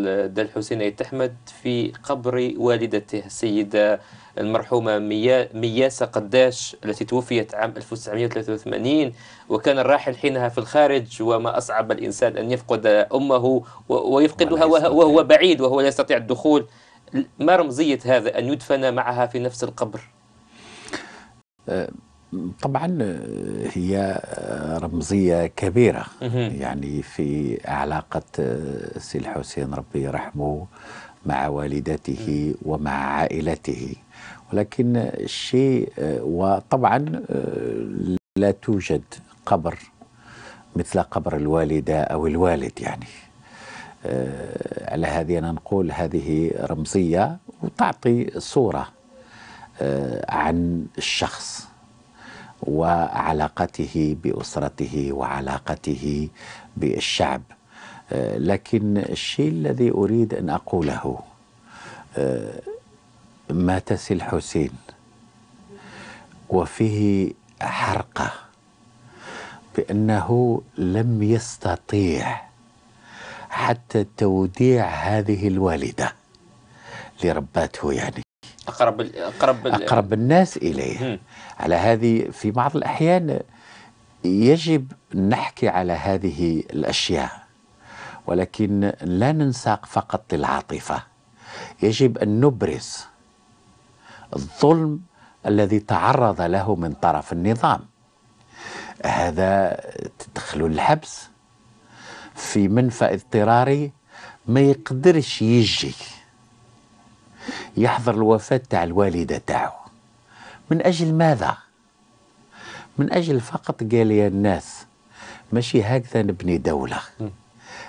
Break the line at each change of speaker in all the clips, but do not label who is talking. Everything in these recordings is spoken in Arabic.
ده الحسين أي أحمد في قبر والدته السيدة المرحومة مياسة قداش التي توفيت عام 1983 وكان الراحل حينها في الخارج وما أصعب الإنسان أن يفقد أمه ويفقدها وهو بعيد وهو لا يستطيع الدخول ما رمزية هذا أن يدفن معها في نفس القبر؟ أه طبعا آه، هي رمزيه كبيره يعني في علاقه آه، سي الحسين ربي يرحمه مع والدته ومع عائلته ولكن الشيء آه، وطبعا لا توجد قبر مثل قبر الوالده او الوالد يعني على هذه أنا نقول هذه رمزية وتعطي صورة عن الشخص وعلاقته باسرته وعلاقته بالشعب آه، لكن الشيء الذي اريد ان اقوله آه، مات سيل حسين وفيه حرقه بانه لم يستطيع حتى توديع هذه الوالده لرباته يعني أقرب أقرب أقرب الناس إليه مم. على هذه في بعض الأحيان يجب نحكي على هذه الأشياء ولكن لا ننساق فقط للعاطفة يجب أن نبرز الظلم الذي تعرض له من طرف النظام هذا تدخل الحبس في منفى اضطراري ما يقدرش يجي يحضر الوفاة تاع الوالدة تاعو من أجل ماذا؟ من أجل فقط قال يا الناس ماشي هكذا نبني دولة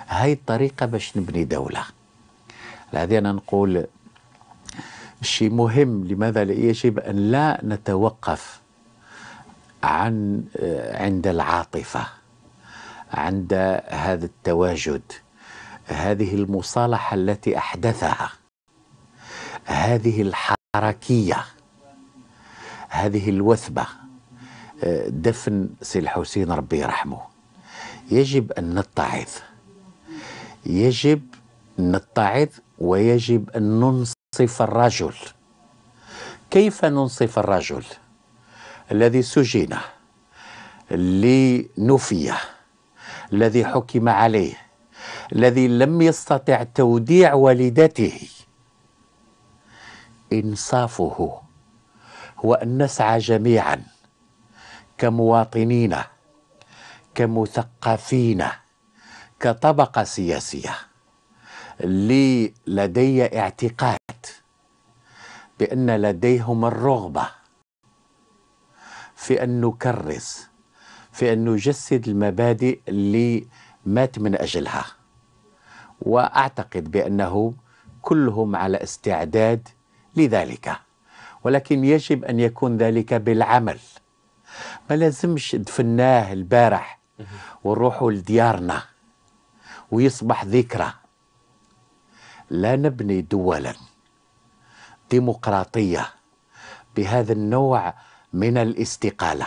هاي الطريقة باش نبني دولة هذه أنا نقول شيء مهم لماذا يجب أن لا نتوقف عن آه، عند العاطفة عند هذا التواجد هذه المصالحة التي أحدثها هذه الحركية هذه الوثبة آه، دفن سي الحسين ربي يرحمه يجب أن نتعظ يجب نتعظ ويجب أن ننصف الرجل كيف ننصف الرجل الذي سجن نفي الذي حكم عليه الذي لم يستطع توديع والدته انصافه هو ان نسعى جميعا كمواطنين كمثقفين كطبقه سياسيه لي لدي اعتقاد بان لديهم الرغبه في ان نكرس في ان نجسد المبادئ اللي مات من اجلها واعتقد بانهم كلهم على استعداد لذلك ولكن يجب أن يكون ذلك بالعمل ما لازمش دفناه البارح ونروحوا لديارنا ويصبح ذكرى لا نبني دولا ديمقراطية بهذا النوع من الاستقالة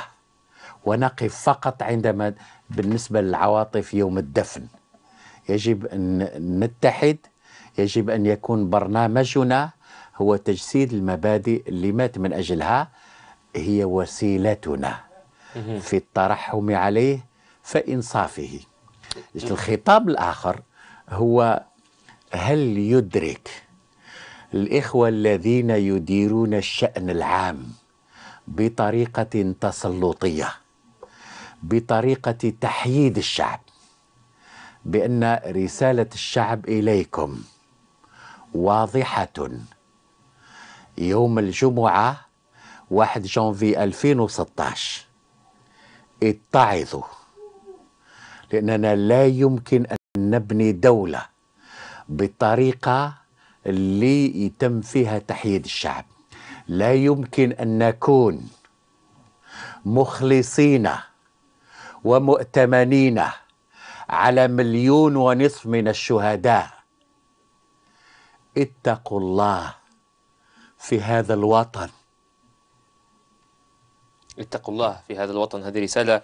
ونقف فقط عندما بالنسبة للعواطف يوم الدفن يجب أن نتحد يجب أن يكون برنامجنا هو تجسيد المبادئ اللي مات من أجلها هي وسيلتنا في الترحم عليه فإنصافه الخطاب الآخر هو هل يدرك الإخوة الذين يديرون الشأن العام بطريقة تسلطية بطريقة تحييد الشعب بأن رسالة الشعب إليكم واضحة يوم الجمعة 1 جانفي 2016 اتعظوا لأننا لا يمكن أن نبني دولة بالطريقة اللي يتم فيها تحييد الشعب لا يمكن أن نكون مخلصين ومؤتمنين على مليون ونصف من الشهداء اتقوا الله في هذا الوطن اتقوا الله في هذا الوطن هذه رسالة